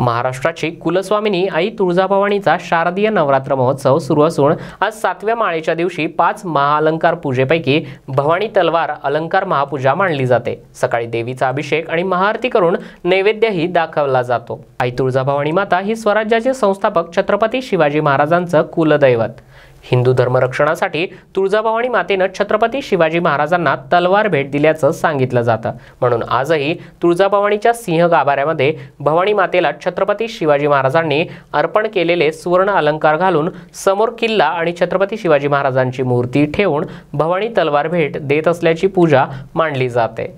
महाराष्ट्राची कुलस्वामिनी आई तुळजाभवानीचा शारदीय नवरात्र महोत्सव सुरू असून आज सातव्या माळेच्या दिवशी पाच महाअलंकार पूजेपैकी भवानी तलवार अलंकार महापूजा मांडली जाते सकाळी देवीचा अभिषेक आणि महाआरती करून नैवेद्यही दाखवला जातो आई तुळजाभवानी माता ही स्वराज्याचे संस्थापक छत्रपती शिवाजी महाराजांचं कुलदैवत हिंदू धर्मरक्षणासाठी तुळजाभवानी मातेनं छत्रपती शिवाजी महाराजांना तलवार भेट दिल्याचं सांगितलं जातं म्हणून आजही तुळजाभवानीच्या सिंह गाभाऱ्यामध्ये भवानी मातेला छत्रपती शिवाजी महाराजांनी अर्पण केलेले सुवर्ण अलंकार घालून समोर किल्ला आणि छत्रपती शिवाजी महाराजांची मूर्ती ठेवून भवानी तलवार भेट देत असल्याची पूजा मांडली जाते